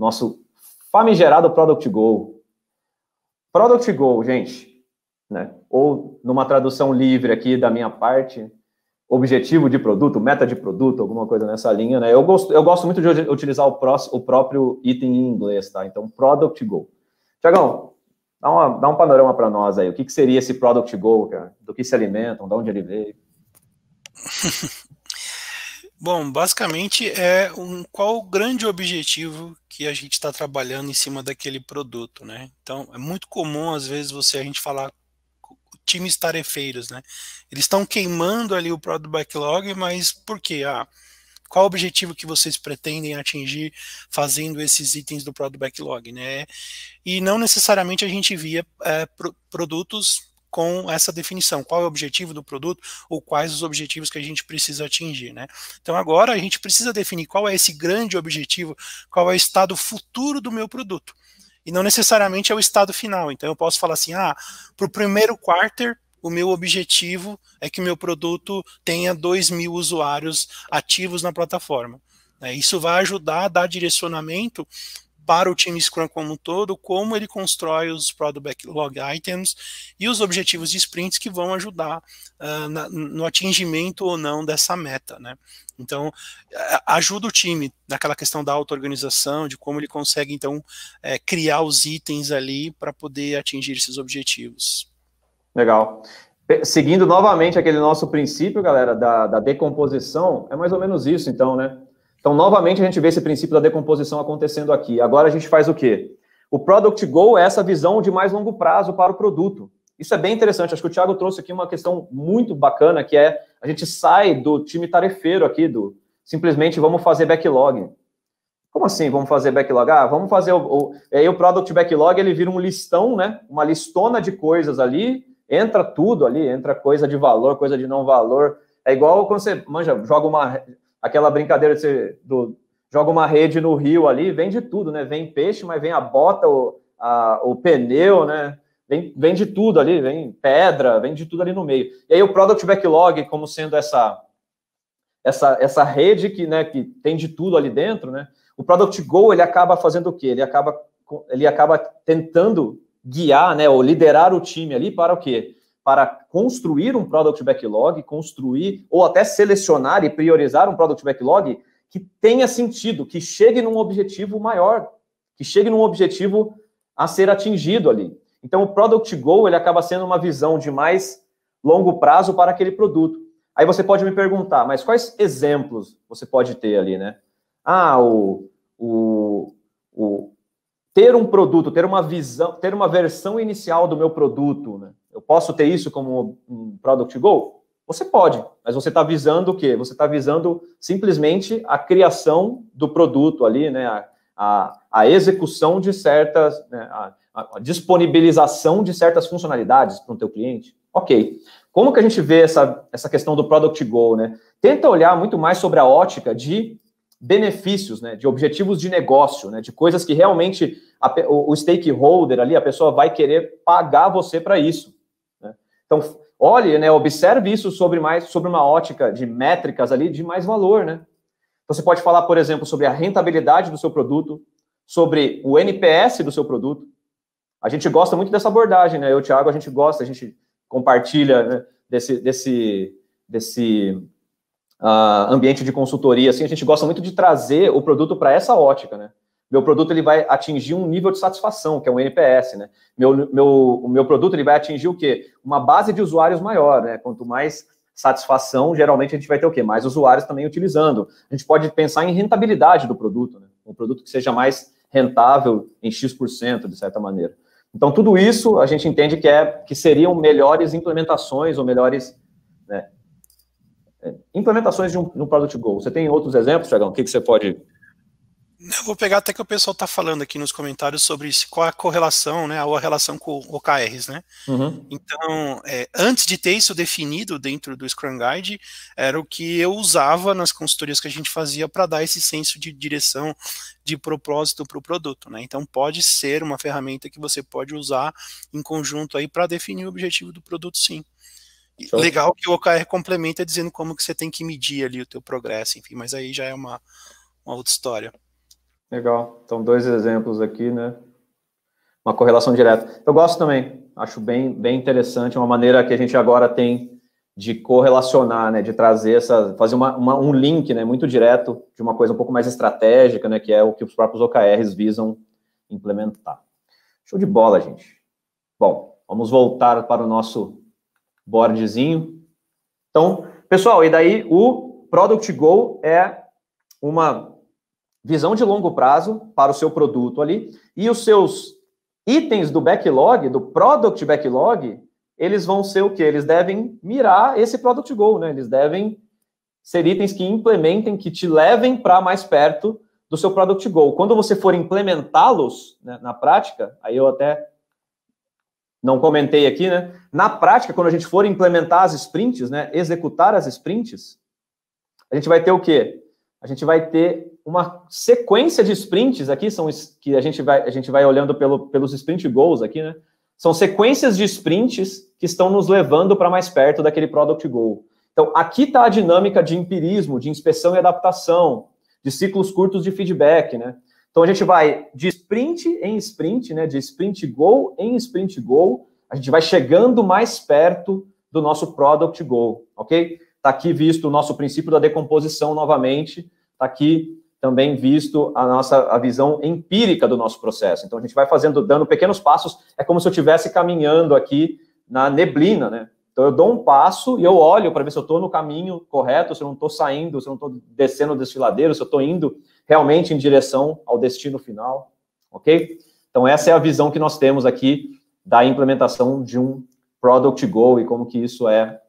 nosso famigerado Product Go. Product Go, gente, né? ou numa tradução livre aqui da minha parte, objetivo de produto, meta de produto, alguma coisa nessa linha, né? Eu gosto, eu gosto muito de utilizar o, pró o próprio item em inglês, tá? Então, Product Go. Tiagão, dá, dá um panorama para nós aí. O que, que seria esse Product Go, cara? Do que se alimentam? De onde ele veio? Bom, basicamente é um, qual o grande objetivo que a gente está trabalhando em cima daquele produto, né? Então é muito comum às vezes você a gente falar times tarefeiros, né? Eles estão queimando ali o product backlog, mas por quê? Ah, qual o objetivo que vocês pretendem atingir fazendo esses itens do product backlog, né? E não necessariamente a gente via é, pro, produtos com essa definição, qual é o objetivo do produto ou quais os objetivos que a gente precisa atingir, né? Então agora a gente precisa definir qual é esse grande objetivo, qual é o estado futuro do meu produto. E não necessariamente é o estado final. Então eu posso falar assim: "Ah, para o primeiro quarter o meu objetivo é que meu produto tenha 2 mil usuários ativos na plataforma. Né? Isso vai ajudar a dar direcionamento para o time Scrum como um todo, como ele constrói os Product Backlog Items e os objetivos de sprints que vão ajudar uh, na, no atingimento ou não dessa meta, né? Então, ajuda o time naquela questão da auto-organização, de como ele consegue, então, é, criar os itens ali para poder atingir esses objetivos. Legal. Seguindo novamente aquele nosso princípio, galera, da, da decomposição, é mais ou menos isso, então, né? Então, novamente, a gente vê esse princípio da decomposição acontecendo aqui. Agora a gente faz o quê? O Product Goal é essa visão de mais longo prazo para o produto. Isso é bem interessante. Acho que o Thiago trouxe aqui uma questão muito bacana, que é a gente sai do time tarefeiro aqui, do simplesmente vamos fazer backlog. Como assim vamos fazer backlog? Ah, vamos fazer o, o. Aí o Product Backlog ele vira um listão, né? Uma listona de coisas ali, entra tudo ali, entra coisa de valor, coisa de não valor. É igual quando você manja, joga uma aquela brincadeira de você, do, joga uma rede no rio ali, vem de tudo, né? Vem peixe, mas vem a bota, o, a, o pneu, né? Vem, vem de tudo ali, vem pedra, vem de tudo ali no meio. E aí o Product Backlog, como sendo essa essa, essa rede que, né, que tem de tudo ali dentro, né? O Product Go, ele acaba fazendo o quê? Ele acaba, ele acaba tentando guiar, né, ou liderar o time ali para o quê? para construir um product backlog, construir ou até selecionar e priorizar um product backlog que tenha sentido, que chegue num objetivo maior, que chegue num objetivo a ser atingido ali. Então, o product goal ele acaba sendo uma visão de mais longo prazo para aquele produto. Aí você pode me perguntar, mas quais exemplos você pode ter ali, né? Ah, o, o, o, ter um produto, ter uma visão, ter uma versão inicial do meu produto. Né? Eu posso ter isso como um product goal? Você pode, mas você está visando o quê? Você está visando simplesmente a criação do produto ali, né? A, a, a execução de certas, né? a, a, disponibilização de certas funcionalidades para o teu cliente. Ok. Como que a gente vê essa, essa questão do product goal, né? Tenta olhar muito mais sobre a ótica de benefícios, né, de objetivos de negócio, né, de coisas que realmente a, o, o, stakeholder ali, a pessoa vai querer pagar você para isso. Né? Então, olhe, né, observe isso sobre mais sobre uma ótica de métricas ali de mais valor, né? Você pode falar, por exemplo, sobre a rentabilidade do seu produto, sobre o NPS do seu produto. A gente gosta muito dessa abordagem, né? Eu, Thiago, a gente gosta, a gente compartilha né, desse, desse, desse uh, ambiente de consultoria, assim, a gente gosta muito de trazer o produto para essa ótica, né? Meu produto ele vai atingir um nível de satisfação, que é um NPS, né? Meu, meu, o meu produto ele vai atingir o quê? Uma base de usuários maior, né? Quanto mais satisfação, geralmente a gente vai ter o quê? Mais usuários também utilizando. A gente pode pensar em rentabilidade do produto, né? Um produto que seja mais rentável em X%, de certa maneira. então tudo isso a gente entende que é que seriam melhores implementações ou melhores né, é, implementações de um, de um Product Go. Você tem outros exemplos, Dragão? O que, que você pode. Eu vou pegar até que o pessoal está falando aqui nos comentários sobre isso, qual a correlação, né, ou a relação com OKRs, né? Uhum. Então, é, antes de ter isso definido dentro do Scrum Guide, era o que eu usava nas consultorias que a gente fazia para dar esse senso de direção, de propósito para o produto, né? Então, pode ser uma ferramenta que você pode usar em conjunto aí para definir o objetivo do produto, sim. Show. Legal que o OKR complementa dizendo como que você tem que medir ali o teu progresso, enfim, mas aí já é uma, uma outra história. Legal. Então, dois exemplos aqui, né? Uma correlação direta. Eu gosto também, acho bem, bem interessante, é uma maneira que a gente agora tem de correlacionar, né, de trazer essa, fazer uma, uma, um link, né, muito direto de uma coisa um pouco mais estratégica, né, que é o que os próprios OKRs visam implementar. Show de bola, gente. Bom, vamos voltar para o nosso boardzinho. Então, pessoal, e daí o Product Go é uma visão de longo prazo para o seu produto ali e os seus itens do backlog, do product backlog, eles vão ser o que? Eles devem mirar esse product goal, né? Eles devem ser itens que implementem, que te levem para mais perto do seu product goal. Quando você for implementá-los né, na prática, aí eu até não comentei aqui, né? Na prática, quando a gente for implementar as sprints, né, executar as sprints, a gente vai ter o quê? A gente vai ter uma sequência de sprints aqui, são que a gente vai, a gente vai olhando pelo, pelos sprint goals aqui, né? São sequências de sprints que estão nos levando para mais perto daquele product goal. Então, aqui está a dinâmica de empirismo, de inspeção e adaptação, de ciclos curtos de feedback, né? Então a gente vai de sprint em sprint, né? De sprint goal em sprint goal, a gente vai chegando mais perto do nosso product goal, ok? Está aqui visto o nosso princípio da decomposição novamente, está aqui também visto a nossa a visão empírica do nosso processo. Então a gente vai fazendo, dando pequenos passos, é como se eu estivesse caminhando aqui na neblina, né? Então eu dou um passo e eu olho para ver se eu estou no caminho correto, se eu não estou saindo, se eu não estou descendo o desfiladeiro, se eu estou indo realmente em direção ao destino final, ok? Então essa é a visão que nós temos aqui da implementação de um product goal e como que isso é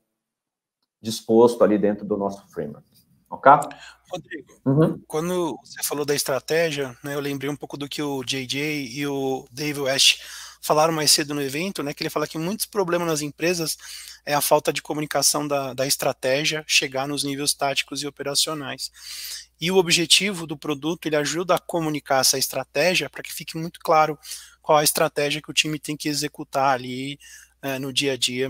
disposto ali dentro do nosso framework, ok? Rodrigo, uhum. quando você falou da estratégia, né, eu lembrei um pouco do que o JJ e o Dave West falaram mais cedo no evento, né, que ele fala que muitos problemas nas empresas é a falta de comunicação da, da estratégia chegar nos níveis táticos e operacionais. E o objetivo do produto, ele ajuda a comunicar essa estratégia para que fique muito claro qual a estratégia que o time tem que executar ali é, no dia a dia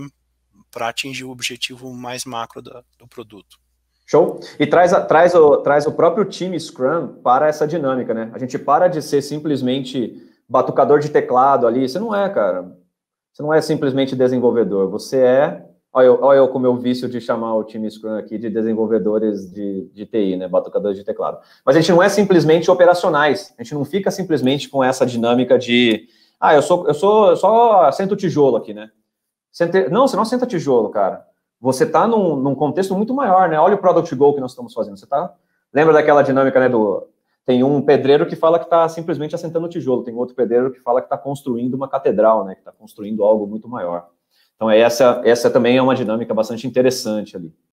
para atingir o objetivo mais macro da, do produto. Show? E traz, traz, o, traz o próprio time Scrum para essa dinâmica, né? A gente para de ser simplesmente batucador de teclado ali. Você não é, cara. Você não é simplesmente desenvolvedor. Você é. Olha eu, olha eu com o meu vício de chamar o time Scrum aqui de desenvolvedores de, de TI, né? Batucadores de teclado. Mas a gente não é simplesmente operacionais. A gente não fica simplesmente com essa dinâmica de. Ah, eu sou, eu sou, eu só sento tijolo aqui, né? Sente... Não, você não senta tijolo, cara. Você está num, num contexto muito maior, né? Olha o Product Go que nós estamos fazendo. Você está Lembra daquela dinâmica né, do tem um pedreiro que fala que está simplesmente assentando tijolo, tem outro pedreiro que fala que está construindo uma catedral, né, que está construindo algo muito maior. Então, essa, essa também é uma dinâmica bastante interessante ali.